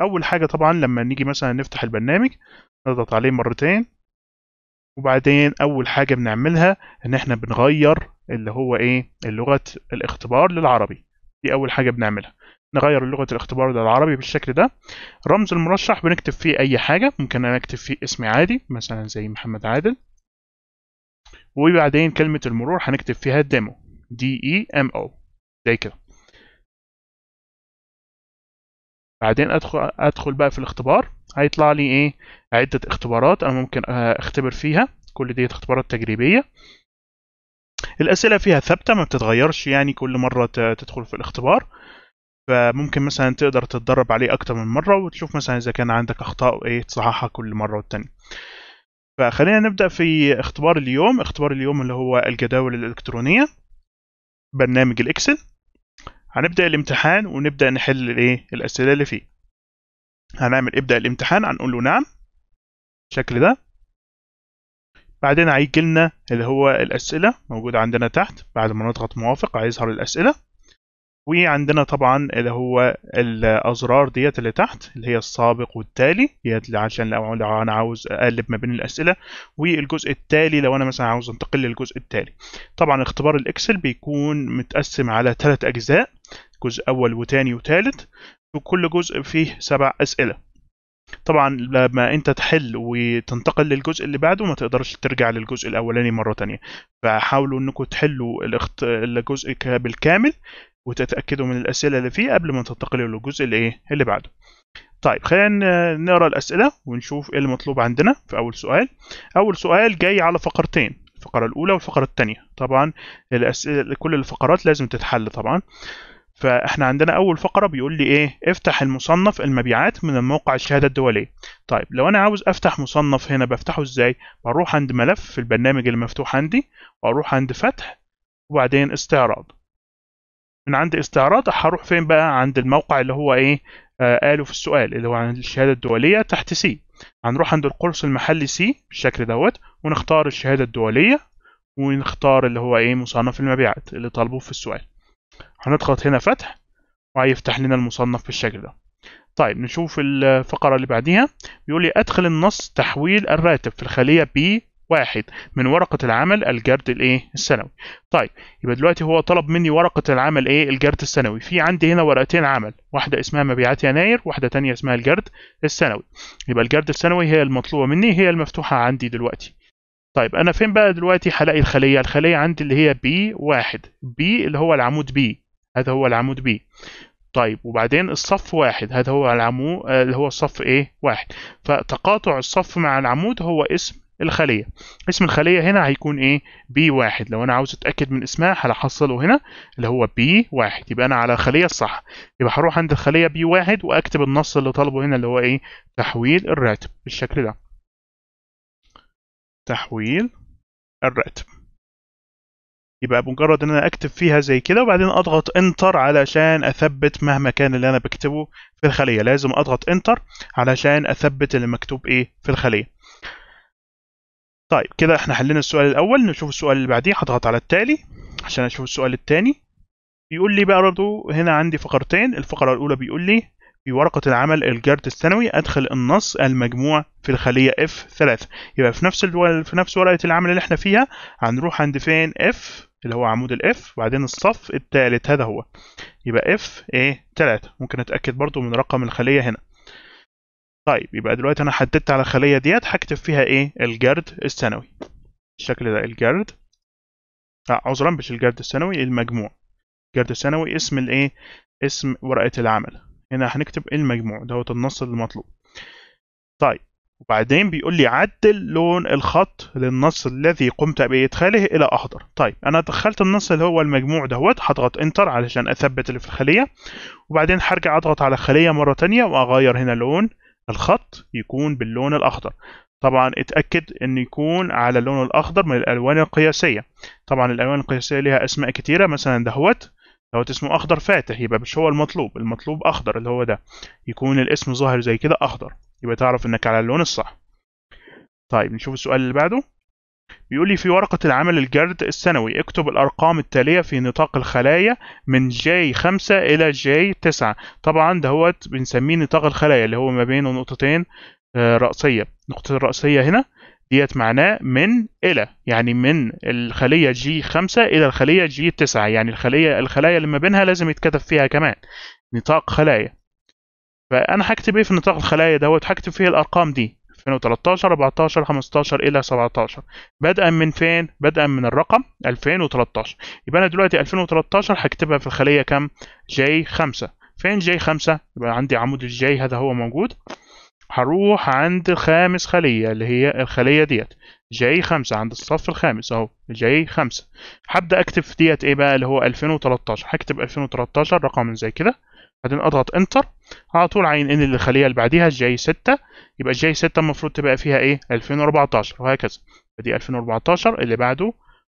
اول حاجه طبعا لما نيجي مثلا نفتح البرنامج نضغط عليه مرتين وبعدين اول حاجه بنعملها ان احنا بنغير اللي هو ايه لغه الاختبار للعربي دي اول حاجه بنعملها نغير لغه الاختبار للعربي بالشكل ده رمز المرشح بنكتب فيه اي حاجه ممكن انا اكتب فيه اسمي عادي مثلا زي محمد عادل وبعدين كلمه المرور هنكتب فيها ديمو دي اي e ام او زي كده بعدين ادخل ادخل بقى في الاختبار هيطلع لي ايه عده اختبارات انا ممكن آه، اختبر فيها كل دي اختبارات تجريبيه الاسئله فيها ثابته ما بتتغيرش يعني كل مره تدخل في الاختبار فممكن مثلا تقدر تتدرب عليه اكتر من مره وتشوف مثلا اذا كان عندك اخطاء ايه تصححها كل مره والتانيه فخلينا نبدا في اختبار اليوم اختبار اليوم اللي هو الجداول الالكترونيه برنامج الاكسل هنبدأ الامتحان ونبدأ نحل الايه الأسئلة اللي فيه هنعمل ابدأ الامتحان هنقول له نعم بالشكل ده بعدين هيجي لنا اللي هو الأسئلة موجودة عندنا تحت بعد ما نضغط موافق هيظهر الأسئلة وعندنا طبعا اللي هو الازرار ديت اللي تحت اللي هي السابق والتالي ديت عشان لو انا عاوز اقلب ما بين الاسئله والجزء التالي لو انا مثلا عاوز انتقل للجزء التالي طبعا اختبار الاكسل بيكون متقسم على ثلاث اجزاء جزء اول وتاني وتالت وكل جزء فيه سبع اسئله طبعا لما انت تحل وتنتقل للجزء اللي بعده ما تقدرش ترجع للجزء الاولاني مره تانية فحاولوا انكم تحلوا الجزء بالكامل وتتاكدوا من الاسئله اللي فيه قبل ما تنتقلوا للجزء اللي ايه اللي بعده طيب خلينا نقرا الاسئله ونشوف ايه المطلوب عندنا في اول سؤال اول سؤال جاي على فقرتين الفقره الاولى والفقره الثانيه طبعا الاسئله كل الفقرات لازم تتحل طبعا فاحنا عندنا اول فقره بيقول لي ايه افتح المصنف المبيعات من الموقع الشهاده الدوليه طيب لو انا عاوز افتح مصنف هنا بفتحه ازاي بروح عند ملف في البرنامج اللي مفتوح عندي واروح عند فتح وبعدين استعراض من عند استعراض هروح فين بقى عند الموقع اللي هو ايه آه قاله في السؤال اللي هو عن الشهاده الدوليه تحت سي هنروح عند القرص المحلي سي بالشكل دوت ونختار الشهاده الدوليه ونختار اللي هو ايه مصنف المبيعات اللي طالبوه في السؤال هنضغط هنا فتح وهيفتح لنا المصنف بالشكل ده طيب نشوف الفقرة اللي بعديها بيقول لي أدخل النص تحويل الراتب في الخلية بي واحد من ورقة العمل الجرد الايه السنوي طيب يبقى دلوقتي هو طلب مني ورقة العمل ايه الجرد السنوي في عندي هنا ورقتين عمل واحدة اسمها مبيعات يناير واحدة تانية اسمها الجرد السنوي يبقى الجرد السنوي هي المطلوبة مني هي المفتوحة عندي دلوقتي طيب انا فين بقى دلوقتي هلاقي الخلية الخلية عندي اللي هي بي واحد بي اللي هو العمود بي هذا هو العمود بي طيب وبعدين الصف واحد هذا هو العمود آه، اللي هو الصف ايه واحد فتقاطع الصف مع العمود هو اسم الخلية اسم الخلية هنا هيكون ايه بي 1 لو انا عاوز اتأكد من اسمها هحصله هنا اللي هو بي 1 يبقى انا على الخلية الصح يبقى هروح عند الخليه بي B1 واكتب النص اللي طالبه هنا اللي هو ايه تحويل الراتب بالشكل ده تحويل الراتب يبقى بمجرد ان انا اكتب فيها زي كده وبعدين اضغط انتر علشان اثبت مهما كان اللي انا بكتبه في الخليه لازم اضغط انتر علشان اثبت اللي مكتوب ايه في الخليه طيب كده احنا حلينا السؤال الاول نشوف السؤال اللي بعديه هضغط على التالي عشان اشوف السؤال الثاني بيقول لي بقى برضه هنا عندي فقرتين الفقره الاولى بيقول لي في ورقة العمل الجرد الثانوي أدخل النص المجموع في الخلية F3 يبقى في نفس الو... في نفس ورقة العمل اللي احنا فيها هنروح عند فين F اللي هو عمود ال F وبعدين الصف الثالث هذا هو يبقى F ايه 3 ممكن أتأكد برضو من رقم الخلية هنا طيب يبقى دلوقتي انا حددت على الخليه ديت هكتب فيها ايه الجرد السنوي بالشكل ده الجرد لا آه، عذرا مش الجرد السنوي المجموع الجرد السنوي اسم الايه اسم ورقه العمل هنا هنكتب إيه المجموع دوت النص المطلوب طيب وبعدين بيقول لي عدل لون الخط للنص الذي قمت بادخاله الى اخضر طيب انا دخلت النص اللي هو المجموع دهوت هضغط انتر علشان اثبت اللي في الخليه وبعدين هرجع اضغط على الخليه مره ثانيه واغير هنا لون الخط يكون باللون الأخضر طبعا اتأكد أن يكون على اللون الأخضر من الألوان القياسية طبعا الألوان القياسية لها أسماء كتيرة مثلا دهوت دهوت اسمه أخضر فاتح يبقى مش هو المطلوب المطلوب أخضر اللي هو ده يكون الاسم ظاهر زي كده أخضر يبقى تعرف أنك على اللون الصح طيب نشوف السؤال اللي بعده بيقول لي في ورقة العمل الجرد السنوي اكتب الأرقام التالية في نطاق الخلايا من جي 5 إلى جي 9 طبعا دهوت بنسميه نطاق الخلايا اللي هو ما بينه نقطتين آه، رأسية النقطة الرأسية هنا ديت معناه من إلى يعني من الخلية جي 5 إلى الخلية جي 9 يعني الخلية الخلايا اللي ما بينها لازم يتكتب فيها كمان نطاق خلايا فأنا هكتب إيه في نطاق الخلايا دوت هكتب فيه الأرقام دي 2013 14 15 الى 17 بدءا من فين بدءا من الرقم 2013 يبقى انا دلوقتي 2013 هكتبها في الخليه كام جي 5 فين جي 5 يبقى عندي عمود الجي هذا هو موجود هروح عند خامس خلية اللي هي الخلية ديت جي 5 عند الصف الخامس اهو جي 5 هبدأ اكتب في ديت ايه بقى اللي هو 2013 هكتب 2013 رقم زي كده بعدين اضغط انتر على طول عين ان للخليه اللي بعديها جاي 6 يبقى جاي 6 المفروض تبقى فيها ايه 2014 وهكذا دي 2014 اللي بعده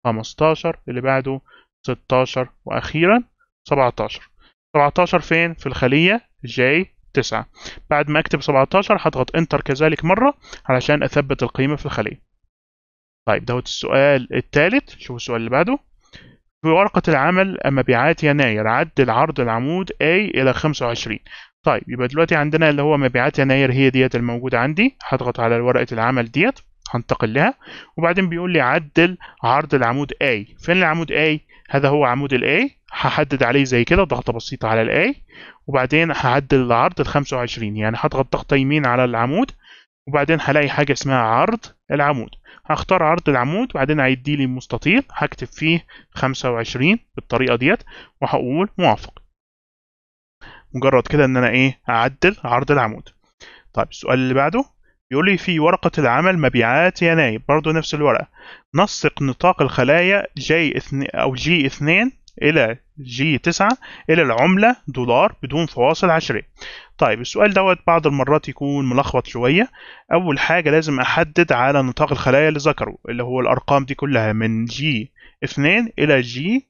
15 اللي بعده 16 واخيرا 17 17 فين في الخليه جي 9 بعد ما اكتب 17 هضغط انتر كذلك مره علشان اثبت القيمه في الخليه طيب دوت السؤال الثالث شوف السؤال اللي بعده في ورقة العمل مبيعات يناير عدل عرض العمود A إلى 25 طيب يبقى دلوقتي عندنا اللي هو مبيعات يناير هي ديت الموجودة عندي هضغط على ورقة العمل ديت هنتقل لها وبعدين بيقول لي عدل عرض العمود A فين العمود A هذا هو عمود الـ A هحدد عليه زي كده ضغطة بسيطة على الـ A وبعدين هعدل العرض ل 25 يعني هضغط ضغطة يمين على العمود وبعدين هلاقي حاجة اسمها عرض العمود هختار عرض العمود وبعدين هيدي لي مستطيل هكتب فيه 25 بالطريقه ديت وهقول موافق مجرد كده ان انا ايه اعدل عرض العمود طيب السؤال اللي بعده بيقول لي في ورقة العمل مبيعات يناير برضه نفس الورقة نسق نطاق الخلايا جي اثنين أو جي اثنين إلى جي 9 إلى العملة دولار بدون فواصل عشرية طيب السؤال دوت بعض المرات يكون ملخبط شوية أول حاجة لازم أحدد على نطاق الخلايا اللي ذكره اللي هو الأرقام دي كلها من جي 2 إلى جي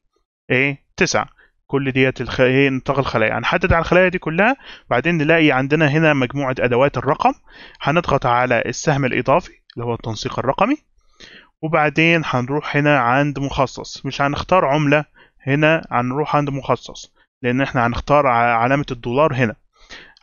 ايه 9 كل ديت الخ... هي نطاق الخلايا هنحدد على الخلايا دي كلها بعدين نلاقي عندنا هنا مجموعة أدوات الرقم هنضغط على السهم الإضافي اللي هو التنسيق الرقمي وبعدين هنروح هنا عند مخصص مش هنختار عملة هنا هنروح عند مخصص لان احنا هنختار علامه الدولار هنا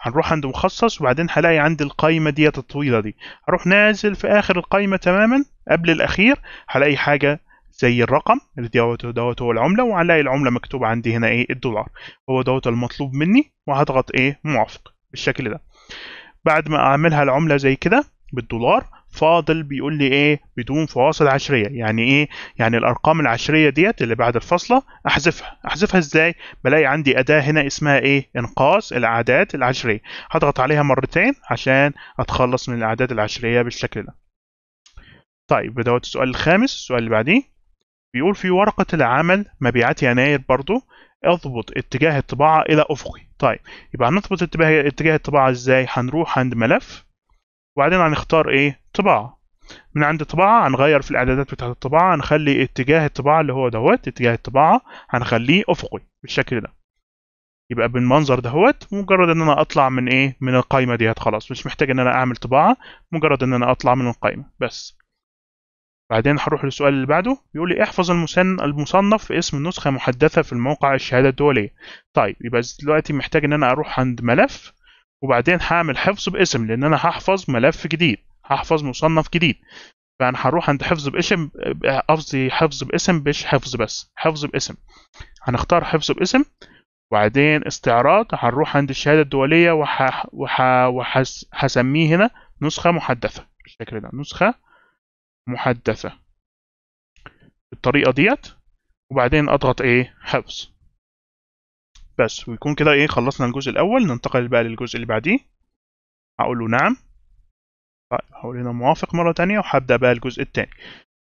هنروح عند مخصص وبعدين هلاقي عند القايمه ديت الطويله دي هروح نازل في اخر القايمه تماما قبل الاخير هلاقي حاجه زي الرقم اللي دوت دوت هو العمله وهلاقي العمله مكتوبه عندي هنا ايه الدولار هو دوت المطلوب مني وهضغط ايه موافق بالشكل ده بعد ما اعملها العمله زي كده بالدولار فاضل بيقول لي ايه بدون فواصل عشريه يعني ايه يعني الارقام العشريه ديت اللي بعد الفاصله احذفها احذفها ازاي بلاقي عندي اداه هنا اسمها ايه انقاص الاعداد العشريه هضغط عليها مرتين عشان اتخلص من الاعداد العشريه بالشكل ده طيب دوت السؤال الخامس السؤال اللي بعديه بيقول في ورقه العمل مبيعات يناير برضو اضبط اتجاه الطباعه الى افقي طيب يبقى هنضبط اتجاه اتجاه الطباعه ازاي هنروح عند ملف وبعدين هنختار ايه طباعة من عند طباعة هنغير في الإعدادات بتاعة الطباعة هنخلي اتجاه الطباعة اللي هو دوت اتجاه الطباعة هنخليه أفقي بالشكل ده يبقى بالمنظر دهوت مجرد ان انا اطلع من ايه من القايمه ديت خلاص مش محتاج ان انا اعمل طباعه مجرد ان انا اطلع من القايمه بس بعدين هروح للسؤال اللي بعده بيقول لي احفظ المسن المصنف اسم نسخه محدثه في الموقع الشهاده الدوليه طيب يبقى دلوقتي محتاج ان انا اروح عند ملف وبعدين هعمل حفظ باسم لان انا هحفظ ملف جديد هحفظ مصنف جديد فانا يعني هروح عند حفظ باسم قصدي حفظ باسم مش حفظ بس حفظ باسم هنختار حفظ باسم وبعدين استعراض هنروح عند الشهاده الدوليه وهسميه وح... هنا نسخه محدثه بالشكل ده نسخه محدثه بالطريقه ديت وبعدين اضغط ايه حفظ بس ويكون كده ايه خلصنا الجزء الاول ننتقل بقى للجزء اللي بعديه هقول له نعم طيب هقول هنا موافق مرة تانية وهبدأ بقى الجزء التاني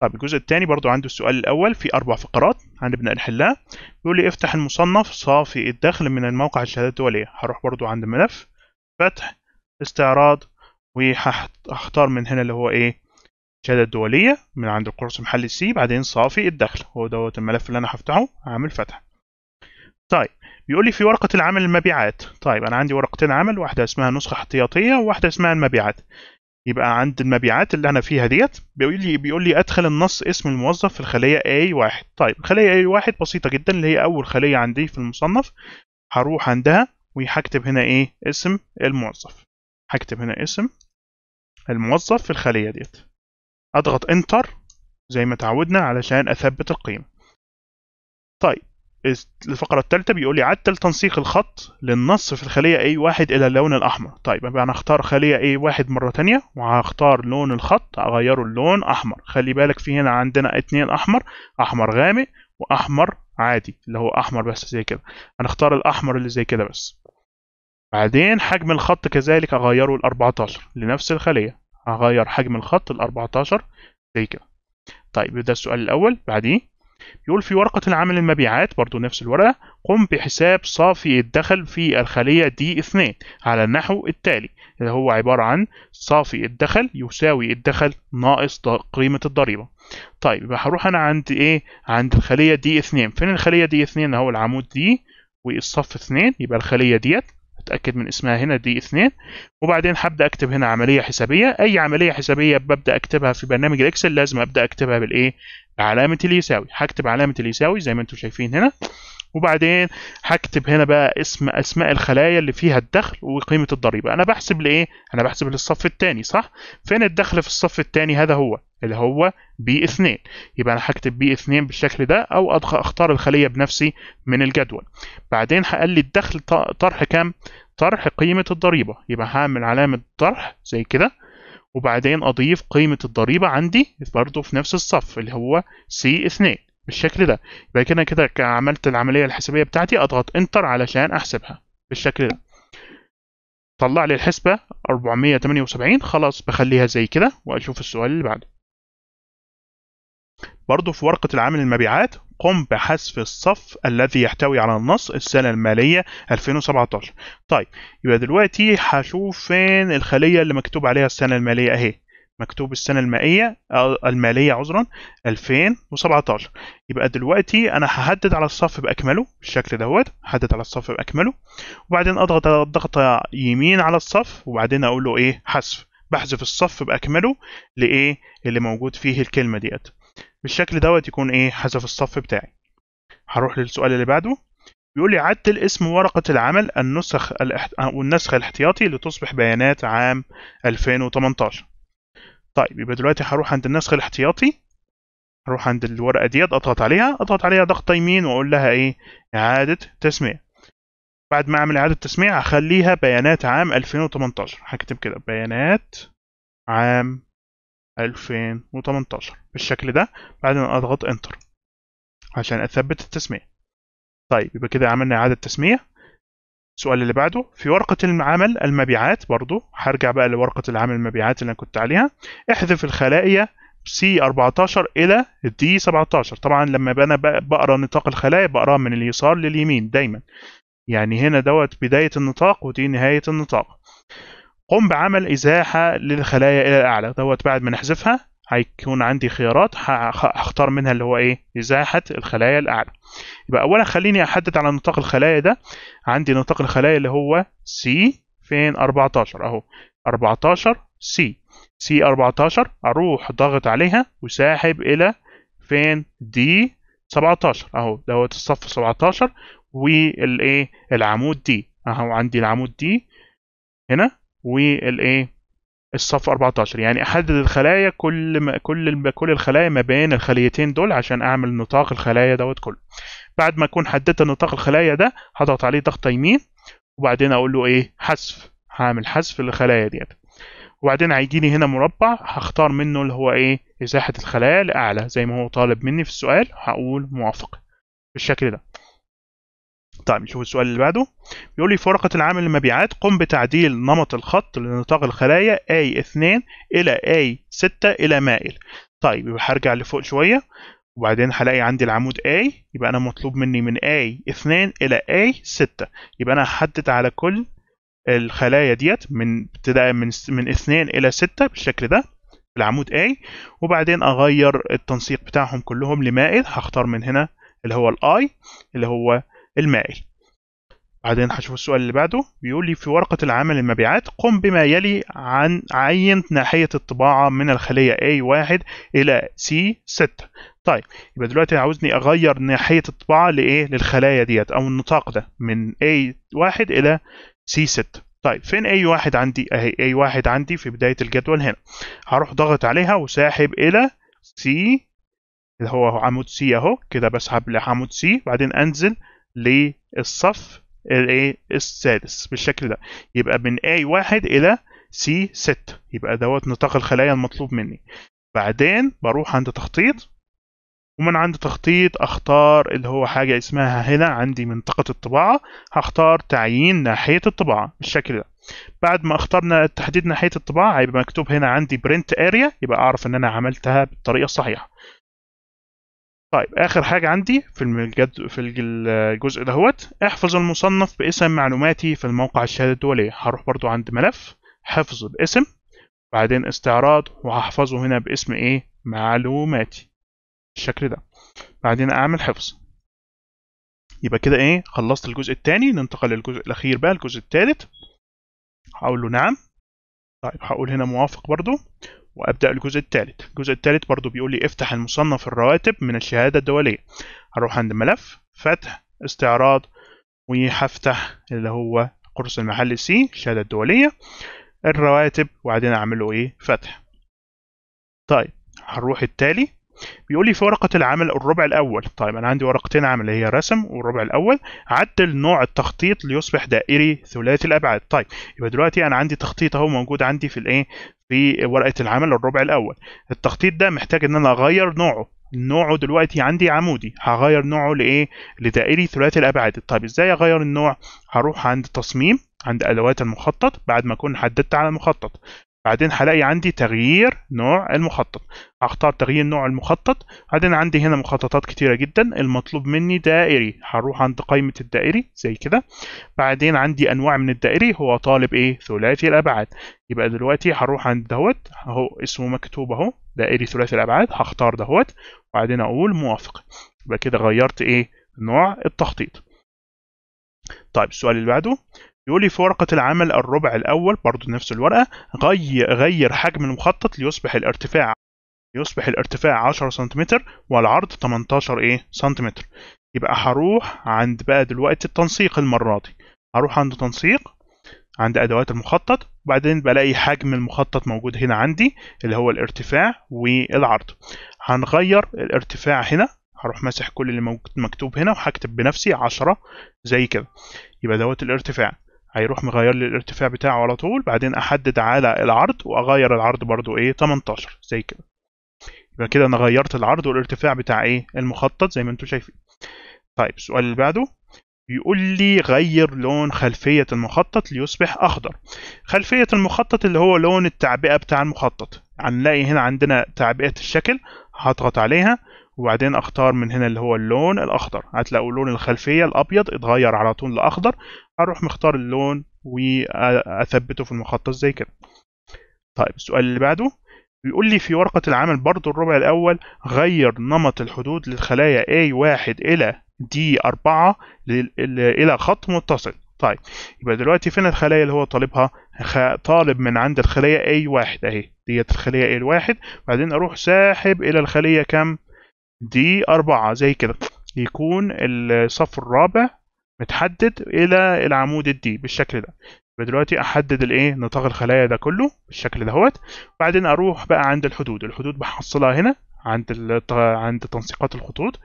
طيب الجزء التاني برضو عنده السؤال الأول في أربع فقرات هنبدأ نحلها بيقول لي افتح المصنف صافي الدخل من الموقع الشهادات الدولية هروح برضو عند ملف فتح استعراض وهختار من هنا اللي هو ايه الشهادة الدولية من عند القرص محل سي بعدين صافي الدخل هو دوت الملف اللي أنا هفتحه هعمل فتح طيب بيقول لي في ورقة العمل المبيعات طيب أنا عندي ورقتين عمل واحدة اسمها نسخة احتياطية وواحدة اسمها المبيعات يبقى عند المبيعات اللي انا فيها ديت بيقول لي بيقول لي ادخل النص اسم الموظف في الخليه A1 طيب الخليه A1 بسيطه جدا اللي هي اول خليه عندي في المصنف هروح عندها وهكتب هنا ايه اسم الموظف هكتب هنا اسم الموظف في الخليه ديت اضغط انتر زي ما تعودنا علشان اثبت القيمه طيب الفقرة الثالثة بيقول لي عدل تنسيق الخط للنص في الخلية A1 إلى اللون الأحمر طيب أنا هختار خلية A1 مرة تانية وهختار لون الخط أغيره اللون أحمر خلي بالك في هنا عندنا اتنين أحمر أحمر غامق وأحمر عادي اللي هو أحمر بس زي كده هنختار الأحمر اللي زي كده بس بعدين حجم الخط كذلك أغيره ل 14 لنفس الخلية هغير حجم الخط ل 14 زي كده طيب ده السؤال الأول بعديه بيقول في ورقة العمل المبيعات برضو نفس الورقة قم بحساب صافي الدخل في الخلية دي 2 على النحو التالي اللي هو عبارة عن صافي الدخل يساوي الدخل ناقص قيمة الضريبة طيب يبقى هروح أنا عند إيه عند الخلية دي 2 فين الخلية دي 2 اللي هو العمود دي والصف 2 يبقى الخلية ديت اتاكد من اسمها هنا دي 2 وبعدين هبدا اكتب هنا عمليه حسابيه اي عمليه حسابيه ببدا اكتبها في برنامج الاكسل لازم ابدا اكتبها بالايه علامة اليساوي هكتب علامة اليساوي زي ما انتم شايفين هنا وبعدين هكتب هنا بقى اسم اسماء الخلايا اللي فيها الدخل وقيمه الضريبه انا بحسب لايه انا بحسب للصف الثاني صح فين الدخل في الصف الثاني هذا هو اللي هو بي 2 يبقى انا هكتب بي 2 بالشكل ده او اختار الخليه بنفسي من الجدول بعدين هقل لي الدخل طرح كام طرح قيمه الضريبه يبقى هعمل علامه طرح زي كده وبعدين أضيف قيمة الضريبة عندي برضه في نفس الصف اللي هو سي 2 بالشكل ده يبقى كده كده عملت العملية الحسابية بتاعتي أضغط انتر علشان أحسبها بالشكل ده طلع لي الحسبة 478 خلاص بخليها زي كده وأشوف السؤال اللي بعده برضه في ورقة العامل المبيعات قم بحذف الصف الذي يحتوي على النص السنة المالية 2017 طيب يبقى دلوقتي هشوف فين الخلية اللي مكتوب عليها السنة المالية اهي مكتوب السنة المائية المالية عذرا 2017 يبقى دلوقتي أنا هحدد على الصف بأكمله بالشكل دوت هحدد على الصف بأكمله وبعدين أضغط ضغطة يمين على الصف وبعدين أقول له إيه حذف بحذف الصف بأكمله لإيه اللي موجود فيه الكلمة ديت بالشكل دوت يكون ايه حذف الصف بتاعي هروح للسؤال اللي بعده بيقول لي عدل اسم ورقة العمل النسخ الاحت... آه، والنسخ الاحتياطي لتصبح بيانات عام 2018 طيب يبقى دلوقتي هروح عند النسخ الاحتياطي هروح عند الورقة ديت اضغط عليها اضغط عليها ضغط يمين واقول لها ايه اعادة تسمية بعد ما اعمل اعادة تسمية هخليها بيانات عام 2018 هكتب كده بيانات عام 2018 بالشكل ده بعد ما اضغط انتر عشان اثبت التسمية طيب يبقى كده عملنا اعادة تسمية السؤال اللي بعده في ورقة العمل المبيعات برضو هرجع بقى لورقة العمل المبيعات اللي انا كنت عليها احذف الخلايا C14 إلى D17 طبعا لما أنا بقرا نطاق الخلايا بقراها من اليسار لليمين دايما يعني هنا دوت بداية النطاق ودي نهاية النطاق قم بعمل ازاحه للخلايا الى الاعلى دوت بعد ما نحذفها هيكون عندي خيارات هختار منها اللي هو ايه ازاحه الخلايا الاعلى يبقى اولا خليني احدد على نطاق الخلايا ده عندي نطاق الخلايا اللي هو سي فين 14 اهو 14 سي سي 14 اروح ضاغط عليها وساحب الى فين دي 17 اهو دوت الصف 17 والايه العمود دي اهو عندي العمود دي هنا والايه الصف 14 يعني احدد الخلايا كل ما كل كل الخلايا ما بين الخليتين دول عشان اعمل نطاق الخلايا دوت كله بعد ما اكون حددت نطاق الخلايا ده هضغط عليه ضغطه يمين وبعدين اقول له ايه حذف هعمل حذف للخلايا ديت وبعدين هيجي لي هنا مربع هختار منه اللي هو ايه ازاحه الخلايا لاعلى زي ما هو طالب مني في السؤال هقول موافق بالشكل ده طيب نشوف السؤال اللي بعده بيقول لي في ورقة العمل المبيعات قم بتعديل نمط الخط لنطاق الخلايا A2 إلى A6 إلى مائل طيب يبقى هرجع لفوق شوية وبعدين هلاقي عندي العمود A يبقى أنا مطلوب مني من A2 إلى A6 يبقى أنا هحدد على كل الخلايا ديت من ابتداء من من 2 إلى 6 بالشكل ده العمود A وبعدين أغير التنسيق بتاعهم كلهم لمائل هختار من هنا اللي هو الاي اللي هو المائل بعدين هشوف السؤال اللي بعده بيقول لي في ورقة العمل المبيعات قم بما يلي عن عين ناحية الطباعة من الخلية A1 إلى C6 طيب يبقى دلوقتي عاوزني أغير ناحية الطباعة لإيه للخلايا ديت أو النطاق ده من A1 إلى C6 طيب فين A1 عندي أهي A1 عندي في بداية الجدول هنا هروح ضغط عليها وساحب إلى C اللي هو عمود C أهو كده بسحب لعمود C بعدين أنزل للصف الايه السادس بالشكل ده يبقى من اي 1 الى سي 6 يبقى دوت نطاق الخلايا المطلوب مني بعدين بروح عند تخطيط ومن عند تخطيط اختار اللي هو حاجة اسمها هنا عندي منطقة الطباعة هختار تعيين ناحية الطباعة بالشكل ده بعد ما اخترنا تحديد ناحية الطباعة هيبقى مكتوب هنا عندي برنت اريا يبقى اعرف ان انا عملتها بالطريقة الصحيحة طيب اخر حاجه عندي في الجد في الجزء دهوت احفظ المصنف باسم معلوماتي في الموقع الشهاده الدوليه هروح برضو عند ملف حفظ باسم بعدين استعراض وهحفظه هنا باسم ايه معلوماتي بالشكل ده بعدين اعمل حفظ يبقى كده ايه خلصت الجزء الثاني ننتقل للجزء الاخير بقى الجزء الثالث هقول له نعم طيب هقول هنا موافق برضو وابدا الجزء الثالث الجزء الثالث برضو بيقول لي افتح المصنف الرواتب من الشهاده الدوليه هروح عند ملف فتح استعراض وهفتح اللي هو قرص المحل سي الشهاده الدوليه الرواتب وبعدين له ايه فتح طيب هنروح التالي بيقول لي في ورقة العمل الربع الأول طيب أنا عندي ورقتين عمل هي رسم والربع الأول عدل نوع التخطيط ليصبح دائري ثلاثي الأبعاد طيب يبقى دلوقتي أنا عندي تخطيط أهو موجود عندي في الإيه في ورقة العمل الربع الأول التخطيط ده محتاج إن أنا أغير نوعه نوعه دلوقتي عندي عمودي هغير نوعه لإيه لدائري ثلاثي الأبعاد طيب إزاي أغير النوع هروح عند تصميم عند أدوات المخطط بعد ما أكون حددت على المخطط بعدين هلاقي عندي تغيير نوع المخطط هختار تغيير نوع المخطط بعدين عندي هنا مخططات كتيرة جدا المطلوب مني دائري هروح عند قائمة الدائري زي كده بعدين عندي انواع من الدائري هو طالب ايه ثلاثي الابعاد يبقى دلوقتي هروح عند دهوت اهو اسمه مكتوب اهو دائري ثلاثي الابعاد هختار دهوت وبعدين اقول موافق يبقى كده غيرت ايه نوع التخطيط طيب السؤال اللي بعده يقول لي في ورقة العمل الربع الأول برضو نفس الورقة غير, غير حجم المخطط ليصبح الارتفاع يصبح الارتفاع 10 سنتيمتر والعرض 18 ايه سنتيمتر يبقى هروح عند بقى دلوقتي التنسيق المرة دي هروح عند تنسيق عند أدوات المخطط وبعدين بلاقي حجم المخطط موجود هنا عندي اللي هو الارتفاع والعرض هنغير الارتفاع هنا هروح ماسح كل اللي مكتوب هنا وهكتب بنفسي 10 زي كده يبقى دوت الارتفاع هيروح مغير لي الارتفاع بتاعه على طول بعدين احدد على العرض واغير العرض برضو ايه 18 زي كده يبقى كده انا غيرت العرض والارتفاع بتاع ايه المخطط زي ما انتم شايفين طيب السؤال اللي بعده بيقول لي غير لون خلفية المخطط ليصبح أخضر خلفية المخطط اللي هو لون التعبئة بتاع المخطط هنلاقي هنا عندنا تعبئة الشكل هضغط عليها وبعدين اختار من هنا اللي هو اللون الاخضر هتلاقوا لون الخلفيه الابيض اتغير على طول لاخضر اروح مختار اللون واثبته في المخطط زي كده طيب السؤال اللي بعده بيقول لي في ورقة العمل برضو الربع الأول غير نمط الحدود للخلايا A1 إلى D4 إلى خط متصل طيب يبقى دلوقتي فين الخلايا اللي هو طالبها طالب من عند الخلية A1 أهي ديت الخلية A1 بعدين أروح ساحب إلى الخلية كام D4 زي كده يكون الصف الرابع متحدد الى العمود الدي بالشكل ده دلوقتي احدد الايه نطاق الخلايا ده كله بالشكل دهوت وبعدين اروح بقى عند الحدود الحدود بحصلها هنا عند عند تنسيقات الخطوط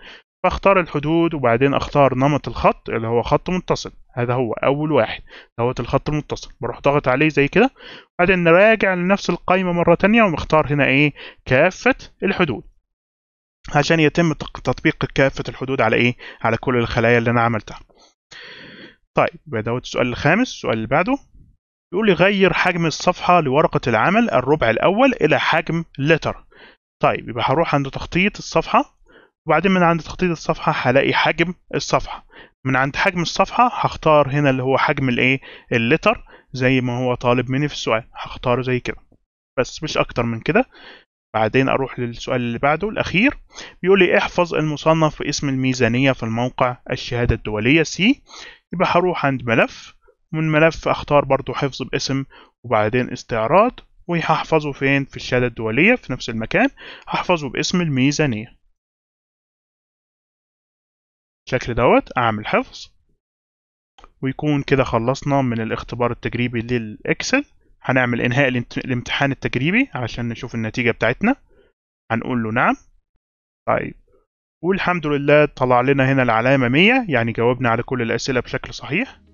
فاختار الحدود وبعدين اختار نمط الخط اللي هو خط متصل هذا هو اول واحد دوت الخط المتصل بروح ضاغط عليه زي كده بعدين نراجع لنفس القائمه مره ثانيه ونختار هنا ايه كافه الحدود عشان يتم تطبيق كافه الحدود على ايه على كل الخلايا اللي انا عملتها طيب يبقى دوت السؤال الخامس السؤال اللي بعده بيقول لي غير حجم الصفحة لورقة العمل الربع الأول إلى حجم لتر طيب يبقى هروح عند تخطيط الصفحة وبعدين من عند تخطيط الصفحة هلاقي حجم الصفحة من عند حجم الصفحة هختار هنا اللي هو حجم الايه اللتر زي ما هو طالب مني في السؤال هختاره زي كده بس مش أكتر من كده بعدين اروح للسؤال اللي بعده الاخير بيقول لي احفظ المصنف باسم الميزانيه في الموقع الشهاده الدوليه سي يبقى هروح عند ملف من ملف اختار برضو حفظ باسم وبعدين استعراض وهحفظه فين في الشهاده الدوليه في نفس المكان هحفظه باسم الميزانيه بالشكل دوت اعمل حفظ ويكون كده خلصنا من الاختبار التجريبي للاكسل هنعمل انهاء الامتحان التجريبي علشان نشوف النتيجه بتاعتنا هنقول له نعم طيب والحمد لله طلع لنا هنا العلامه 100 يعني جاوبنا على كل الاسئله بشكل صحيح